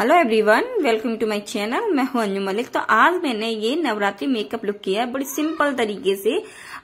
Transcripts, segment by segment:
hello everyone welcome to my channel मैं हूं अंजू मलिक तो आज मैंने ये नवरात्रि मेकअप लुक किया है बड़ी सिंपल तरीके से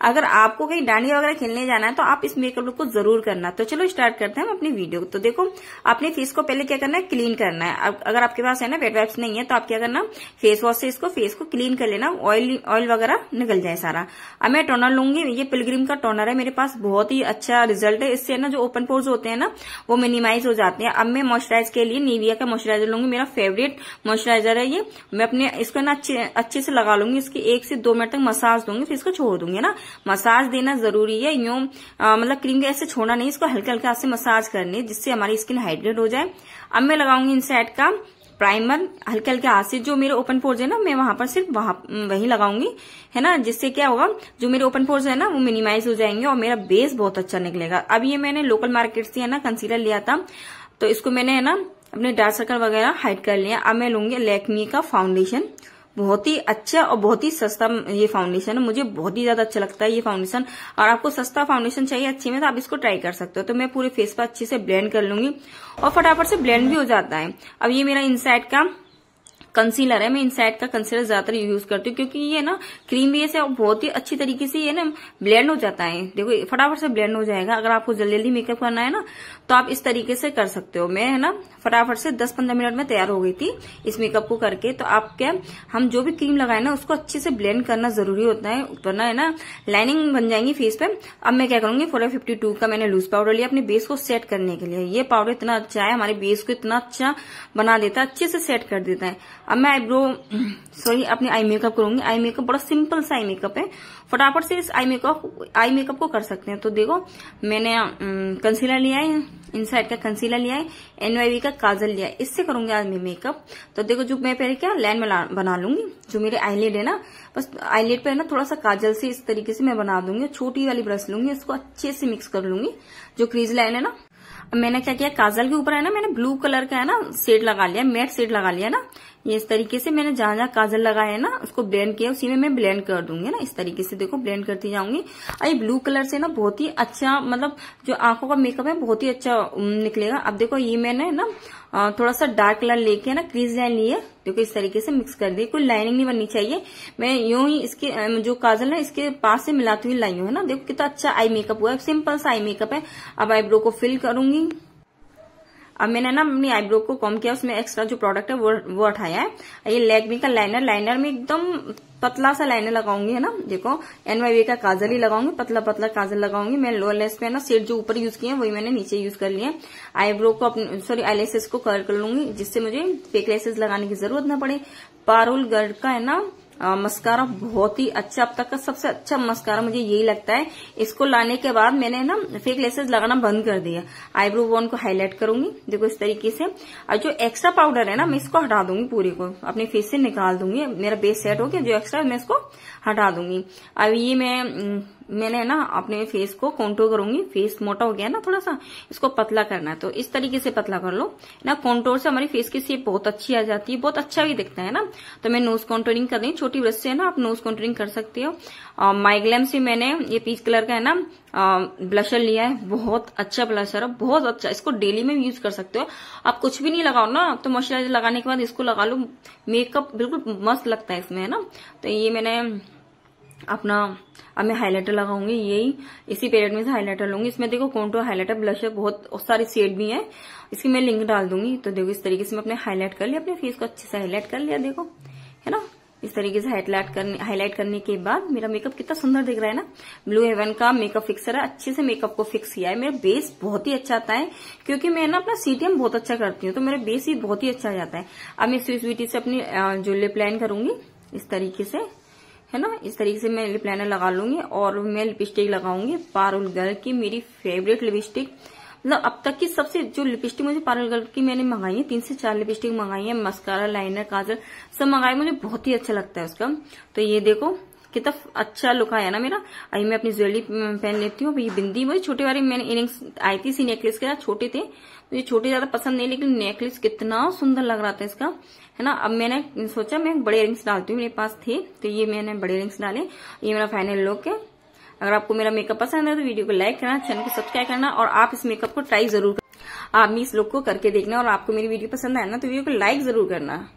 अगर आपको कहीं डांडी वगैरह खेलने जाना है तो आप इस मेकअप लुक को जरूर करना तो चलो स्टार्ट करते हैं हम अपनी वीडियो तो देखो अपने फेस को पहले क्या करना है क्लीन करना है अगर आपके पास है ना वेट वाइप्स नहीं है तो आप क्या करना फेस वॉश से इसको फेस को क्लीन कर लेना ऑयल ऑयल वगैरह निकल जाए सारा अब मैं टोनर लूंगी ये पिलग्रीम का टोनर है मेरे पास बहुत ही अच्छा रिजल्ट है इससे ना जो ओपन पोर्स होते हैं ना वो मिनिमाइज हो जाते हैं अब मैं मॉइस्चराइज के लिए नीविया का मॉइस्चराइजर लूंगी मेरा फेवरेट मॉइस्चराइजर है ये मैं अपने इसको ना अच्छे अच्छे से लगा लूंगी इसकी एक से दो मिनट तक मसाज दूंगी फिर इसको छोड़ दूंगी ना मसाज देना जरूरी है यूं मतलब क्रीम को ऐसे छोड़ना नहीं इसको हल्के हाथ से मसाज करनी जिससे हमारी स्किन हाइड्रेट हो जाए अब मैं लगाऊंगी इनसेट का प्राइमर हल्के हल्के हाथ से जो मेरे ओपन पोर्स है ना मैं वहां पर सिर्फ वही वहीं लगाऊंगी है ना जिससे क्या होगा जो मेरे ओपन पोर्स है ना वो मिनिमाइज हो जाएंगे और मेरा बेस बहुत अच्छा निकलेगा अब ये मैंने लोकल मार्केट से है ना कंसीलर लिया था तो इसको मैंने है ना अपने डार्क सर्कल वगैरह हाइड कर लिया अब मैं लूंगी लेकमी का फाउंडेशन बहुत ही अच्छा और बहुत ही सस्ता ये फाउंडेशन है मुझे बहुत ही ज्यादा अच्छा लगता है ये फाउंडेशन और आपको सस्ता फाउंडेशन चाहिए अच्छे में तो आप इसको ट्राई कर सकते हो तो मैं पूरे फेस पर अच्छे से ब्लेंड कर लूंगी और फटाफट से ब्लेंड भी हो जाता है अब ये मेरा इनसाइड का कंसीलर है मैं इनसाइड का कंसीलर ज्यादातर यूज करती हूँ क्योंकि ये ना क्रीम बेस है और बहुत ही अच्छी तरीके से ये ना ब्लेंड हो जाता है देखो फटाफट से ब्लेंड हो जाएगा अगर आपको जल्दी जल्दी मेकअप करना है ना तो आप इस तरीके से कर सकते हो मैं है ना फटाफट से दस पंद्रह मिनट में तैयार हो गई थी इस मेकअप को करके तो आप क्या हम जो भी क्रीम लगाए ना उसको अच्छे से ब्लेंड करना जरूरी होता है वरना है ना लाइनिंग बन जाएंगी फेस पे अब मैं क्या करूंगी फोर फिफ्टी टू का मैंने लूज पाउडर लिया अपने बेस को सेट करने के लिए ये पाउडर इतना अच्छा है हमारे बेस को इतना अच्छा बना देता है अच्छे से सेट कर देता है अब मैं आईब्रो सॉरी अपने आई मेकअप करूंगी आई मेकअप बड़ा सिंपल सा आई मेकअप है फटाफट से इस आई मेकअप आई मेकअप को कर सकते हैं तो देखो मैंने कंसीलर लिया है इनसाइड का कंसीलर लिया है एनवाईवी का काजल लिया है इससे करूंगी आज मैं मेकअप तो देखो जो मैं पहले क्या लाइन बना लूंगी जो मेरे आईलेट है ना बस आईलेट पे ना थोड़ा सा काजल से इस तरीके से मैं बना दूंगी छोटी वाली ब्रश लूंगी इसको अच्छे से मिक्स कर लूंगी जो क्रीज लाइन है ना मैंने क्या किया काजल के ऊपर है ना मैंने ब्लू कलर का है ना सेड लगा लिया मेट सेड लगा लिया ना ये इस तरीके से मैंने जहां जहां काजल लगाया है ना उसको ब्लेंड किया उसी में मैं ब्लेंड कर दूंगी ना इस तरीके से देखो ब्लेंड करती जाऊंगी और ये ब्लू कलर से ना बहुत ही अच्छा मतलब जो आंखों का मेकअप है बहुत ही अच्छा निकलेगा अब देखो ये मैंने ना थोड़ा सा डार्क कलर लेके ना क्रीज लाइन है देखो इस तरीके से मिक्स कर दी कोई लाइनिंग नहीं बननी चाहिए मैं यूं ही इसके जो काजल है इसके पास से मिलाती हुई लाई हूँ है ना देखो कितना अच्छा आई मेकअप हुआ है सिंपल सा आई मेकअप है अब आईब्रो को फिल करूंगी अब मैंने ना अपनी आईब्रो को कम किया उसमें एक्स्ट्रा जो प्रोडक्ट है वो वो हटाया है ये लेकमी का लाइनर लाइनर में एकदम पतला सा लाइनर लगाऊंगी है ना देखो एनवाईवी का काजल ही लगाऊंगी पतला पतला काजल लगाऊंगी मैं लोअर लेस पे ना सेट जो ऊपर यूज किए वही मैंने नीचे यूज कर लिया आईब्रो को अपने सॉरी आईलेसेस को कलर कर लूंगी जिससे मुझे फेक लेसेस लगाने की जरूरत ना पड़े पारुल का है ना मस्कारा बहुत ही अच्छा अब तक का सबसे अच्छा मस्कारा मुझे यही लगता है इसको लाने के बाद मैंने ना फेक लेसेस लगाना बंद कर दिया आईब्रो वन को हाईलाइट करूंगी देखो इस तरीके से और जो एक्स्ट्रा पाउडर है ना मैं इसको हटा दूंगी पूरी को अपने फेस से निकाल दूंगी मेरा बेस सेट हो गया जो एक्स्ट्रा मैं इसको हटा दूंगी अब ये मैं मैंने ना अपने फेस को कॉन्टोर करूंगी फेस मोटा हो गया ना थोड़ा सा इसको पतला करना है तो इस तरीके से पतला कर लो ना कॉन्टोर से हमारी फेस की शेप बहुत अच्छी आ जाती है बहुत अच्छा भी दिखता है ना तो मैं नोज कॉन्टोरिंग कर रही छोटी ब्रश से है ना आप नोज कॉन्टोरिंग कर सकते हो माइग्लैम से मैंने ये पीच कलर का है ना ब्लशर लिया है बहुत अच्छा ब्लशर है बहुत अच्छा इसको डेली में यूज कर सकते हो आप कुछ भी नहीं लगाओ ना तो मॉइस्चराइजर लगाने के बाद इसको लगा लो मेकअप बिल्कुल मस्त लगता है इसमें है ना तो ये मैंने अपना अब मैं हाईलाइटर लगाऊंगी यही इसी पेरियड में से हाईलाइटर लूंगी इसमें देखो कॉन्टो हाईलाइटर ब्लशर बहुत सारे शेड भी है इसकी मैं लिंक डाल दूंगी तो देखो इस तरीके से मैं अपने हाईलाइट कर लिया अपने फेस को अच्छे से हाईलाइट कर लिया देखो है ना इस तरीके से हाईलाइट करने हाईलाइट करने के बाद मेरा मेकअप कितना सुंदर दिख रहा है ना ब्लू हेवन का मेकअप फिक्सर है अच्छे से मेकअप को फिक्स किया है मेरा बेस बहुत ही अच्छा आता है क्योंकि मैं ना अपना सीटीएम बहुत अच्छा करती हूँ तो मेरा बेस ही बहुत ही अच्छा जाता है अब मैं स्विच ब्यूटी से अपनी जो लिप लाइन करूंगी इस तरीके से है ना इस तरीके से मैं लिप लाइनर लगा लूंगी और मैं लिपस्टिक लगाऊंगी पारुल गर्ल की मेरी फेवरेट लिपस्टिक मतलब अब तक की सबसे जो लिपस्टिक मुझे पारुल गर्ल की मैंने मंगाई है तीन से चार लिपस्टिक मंगाई है मस्कारा लाइनर काजल सब मंगाई मुझे बहुत ही अच्छा लगता है उसका तो ये देखो कितना अच्छा लुक आया ना मेरा अभी मैं अपनी ज्वेलरी पहन लेती हूँ ये बिंदी मुझे छोटे वाले मैंने इनिंग आई थी इसी नेकलेस के साथ छोटे थे मुझे छोटे ज्यादा पसंद नहीं लेकिन नेकलेस कितना सुंदर लग रहा था इसका है ना अब मैंने सोचा मैं बड़े इयरिंग्स डालती हूँ मेरे पास थे तो ये मैंने बड़े इयरिंग्स डाले ये मेरा फाइनल लुक है अगर आपको मेरा मेकअप पसंद है तो वीडियो को लाइक करना चैनल को सब्सक्राइब करना और आप इस मेकअप को ट्राई जरूर आप भी इस लुक को करके देखना और आपको मेरी वीडियो पसंद आए ना तो वीडियो को लाइक जरूर करना